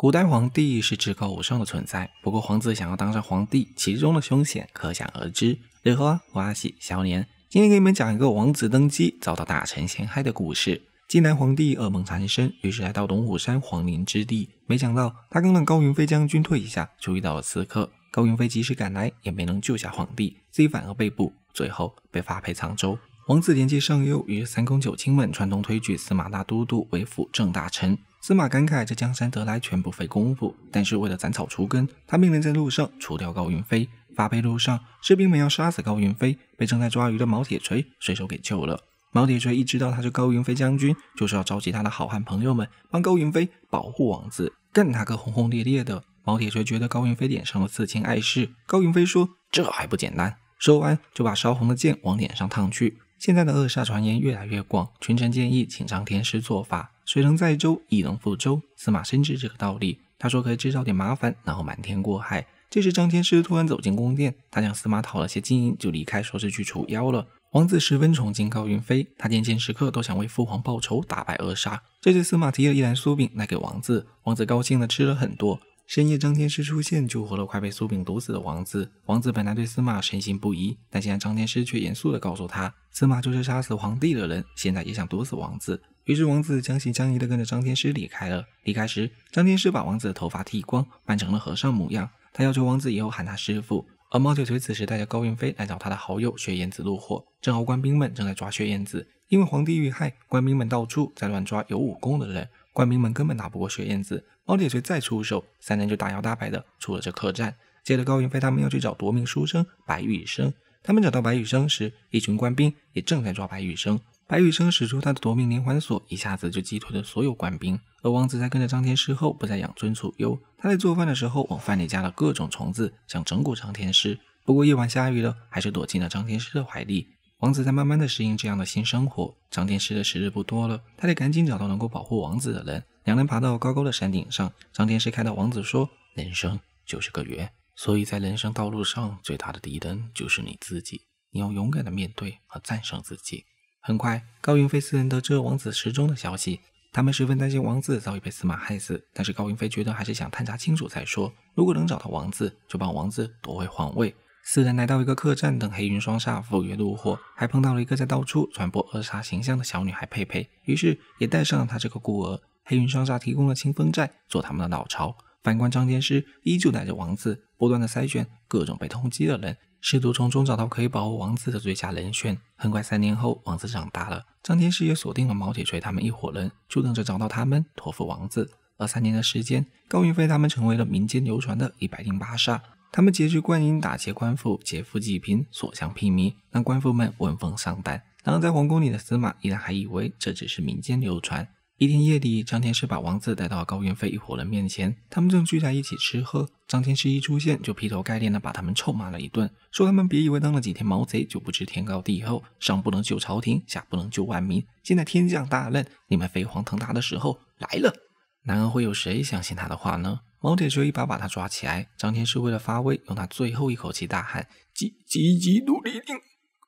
古代皇帝是至高无上的存在，不过皇子想要当上皇帝，其中的凶险可想而知。李啊，我阿喜，小年，今天给你们讲一个王子登基遭到大臣陷害的故事。晋南皇帝噩梦缠身，于是来到龙虎山皇陵之地，没想到他刚让高云飞将军退下，就遇到了刺客。高云飞及时赶来，也没能救下皇帝，自己反而被捕，最后被发配沧州。王子年纪尚幼，于是三公九卿们串通推举司马大都督为辅政大臣。司马感慨：“这江山得来全不费功夫。”但是为了斩草除根，他命令在路上除掉高云飞。发配路上，士兵们要杀死高云飞，被正在抓鱼的毛铁锤随手给救了。毛铁锤一知道他是高云飞将军，就是要召集他的好汉朋友们，帮高云飞保护王子，干他个轰轰烈烈的。毛铁锤觉得高云飞脸上的刺青碍事。高云飞说：“这还不简单。”说完就把烧红的剑往脸上烫去。现在的恶煞传言越来越广，群臣建议请张天师做法。水能载舟，亦能覆舟。司马深知这个道理。他说：“可以制造点麻烦，然后瞒天过海。”这时，张天师突然走进宫殿，他向司马讨了些金银，就离开，说是去除妖了。王子十分崇敬高云飞，他见见时刻都想为父皇报仇，打败恶杀。这时，司马提了一篮酥饼来给王子，王子高兴的吃了很多。深夜，张天师出现，救活了快被酥饼毒死的王子。王子本来对司马深信不疑，但现在张天师却严肃的告诉他：“司马就是杀死皇帝的人，现在也想毒死王子。”于是，王子将信将疑的跟着张天师离开了。离开时，张天师把王子的头发剃光，扮成了和尚模样。他要求王子以后喊他师傅。而猫铁锤此时带着高云飞来找他的好友雪燕子入伙，正好官兵们正在抓雪燕子，因为皇帝遇害，官兵们到处在乱抓有武功的人。官兵们根本打不过雪燕子，猫铁锤再出手，三人就大摇大摆的出了这客栈。接着，高云飞他们要去找夺命书生白羽生。他们找到白羽生时，一群官兵也正在抓白羽生。白羽生使出他的夺命连环锁，一下子就击退了所有官兵。而王子在跟着张天师后，不再养尊处优。他在做饭的时候，往饭里加了各种虫子，想整蛊张天师。不过夜晚下雨了，还是躲进了张天师的怀里。王子在慢慢的适应这样的新生活。张天师的时日不多了，他得赶紧找到能够保护王子的人。两人爬到高高的山顶上，张天师看到王子说：“人生就是个圆，所以在人生道路上最大的敌人就是你自己。你要勇敢的面对和战胜自己。”很快，高云飞四人得知王子失踪的消息，他们十分担心王子早已被司马害死。但是高云飞觉得还是想探查清楚再说。如果能找到王子，就帮王子夺回皇位。四人来到一个客栈，等黑云双煞赴约入伙，还碰到了一个在到处传播恶杀形象的小女孩佩佩，于是也带上了她这个孤儿。黑云双煞提供了清风寨做他们的老巢。反观张天师，依旧带着王子，不断的筛选各种被通缉的人，试图从中找到可以保护王子的最佳人选。很快，三年后，王子长大了，张天师也锁定了毛铁锤他们一伙人，就等着找到他们，托付王子。而三年的时间，高云飞他们成为了民间流传的一百零八煞，他们劫取官银，打劫官府，劫富济贫，所向披靡，让官府们闻风丧胆。然而，在皇宫里的司马依然还以为这只是民间流传。一天夜里，张天师把王子带到高云飞一伙人面前，他们正聚在一起吃喝。张天师一出现，就劈头盖脸的把他们臭骂了一顿，说他们别以为当了几天毛贼就不知天高地厚，上不能救朝廷，下不能救万民，现在天降大任，你们飞黄腾达的时候来了。然而，会有谁相信他的话呢？毛铁锤一把把他抓起来。张天师为了发威，用他最后一口气大喊：“急急急度离定！”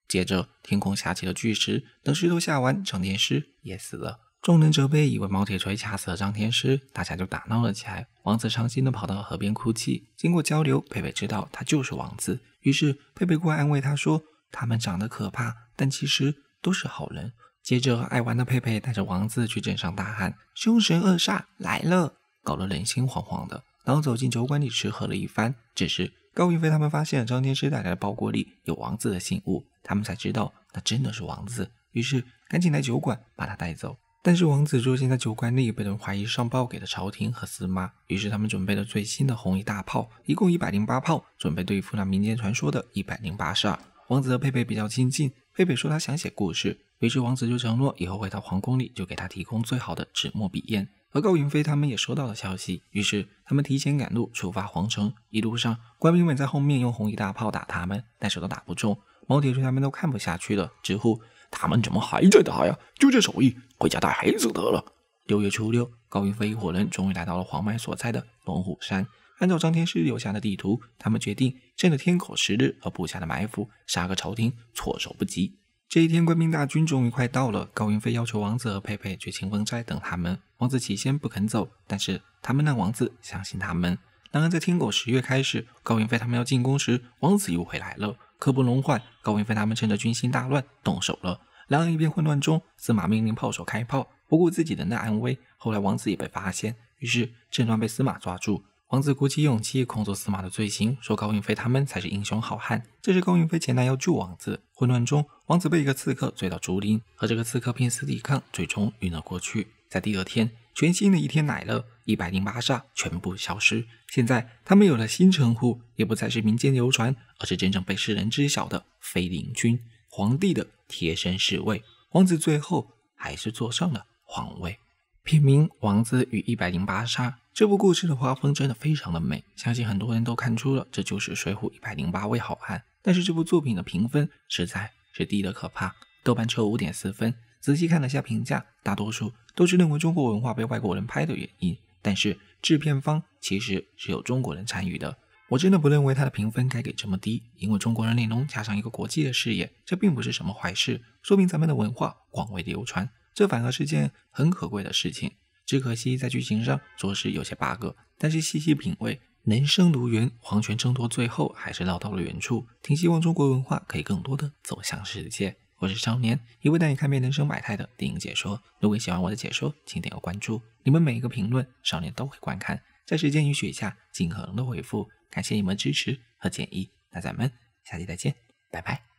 接着，天空下起了巨石。等石头下完，张天师也死了。众人责备，以为毛铁锤掐死了张天师，大家就打闹了起来。王子伤心地跑到河边哭泣。经过交流，佩佩知道他就是王子，于是佩佩过来安慰他说：“他们长得可怕，但其实都是好人。”接着，爱玩的佩佩带着王子去镇上大喊：“凶神恶煞来了！”搞得人心惶惶的。然后走进酒馆里吃喝了一番。这时，高云飞他们发现了张天师带来的包裹里有王子的信物，他们才知道那真的是王子，于是赶紧来酒馆把他带走。但是王子住今在酒馆里被人怀疑上报给了朝廷和司马，于是他们准备了最新的红衣大炮，一共一百零八炮，准备对付那民间传说的一百零八煞。王子和佩佩比较亲近，佩佩说他想写故事，于是王子就承诺以后回到皇宫里就给他提供最好的纸墨笔砚。而高云飞他们也收到了消息，于是他们提前赶路出发皇城，一路上官兵们在后面用红衣大炮打他们，但是都打不中。毛铁说他们都看不下去了，直呼他们怎么还在打呀？就这手艺！回家带孩子得了。六月初六，高云飞一伙人终于来到了黄麦所在的龙虎山。按照张天师留下的地图，他们决定趁着天狗十日而布下的埋伏，杀个朝廷措手不及。这一天，官兵大军终于快到了。高云飞要求王子和佩佩去清风寨等他们。王子起先不肯走，但是他们让王子相信他们。然而，在天狗十月开始，高云飞他们要进攻时，王子又回来了。刻不容缓，高云飞他们趁着军心大乱动手了。在一片混乱中，司马命令炮手开炮，不顾自己的那安危。后来，王子也被发现，于是正乱被司马抓住。王子鼓起勇气控诉司马的罪行，说高云飞他们才是英雄好汉。这时，高云飞前来要救王子。混乱中，王子被一个刺客追到竹林，和这个刺客拼死抵抗，最终晕了过去。在第二天，全新的一天来了，一百零八煞全部消失。现在，他们有了新称呼，也不再是民间流传，而是真正被世人知晓的飞灵军。皇帝的贴身侍卫，王子最后还是坐上了皇位。片名《王子与一百零八杀》这部故事的画风真的非常的美，相信很多人都看出了这就是《水浒》一百零八位好汉。但是这部作品的评分实在是低的可怕，豆瓣车五点四分。仔细看了下评价，大多数都是认为中国文化被外国人拍的原因。但是制片方其实是有中国人参与的。我真的不认为它的评分该给这么低，因为中国人内容加上一个国际的视野，这并不是什么坏事，说明咱们的文化广为流传，这反而是件很可贵的事情。只可惜在剧情上着实有些 bug，但是细细品味，人生如云，皇权争夺最后还是落到了原处。挺希望中国文化可以更多的走向世界。我是少年，一位带你看遍人生百态的电影解说。如果喜欢我的解说，请点个关注，你们每一个评论，少年都会观看。在时间允许下，尽可能的回复，感谢你们支持和建议。那咱们下期再见，拜拜。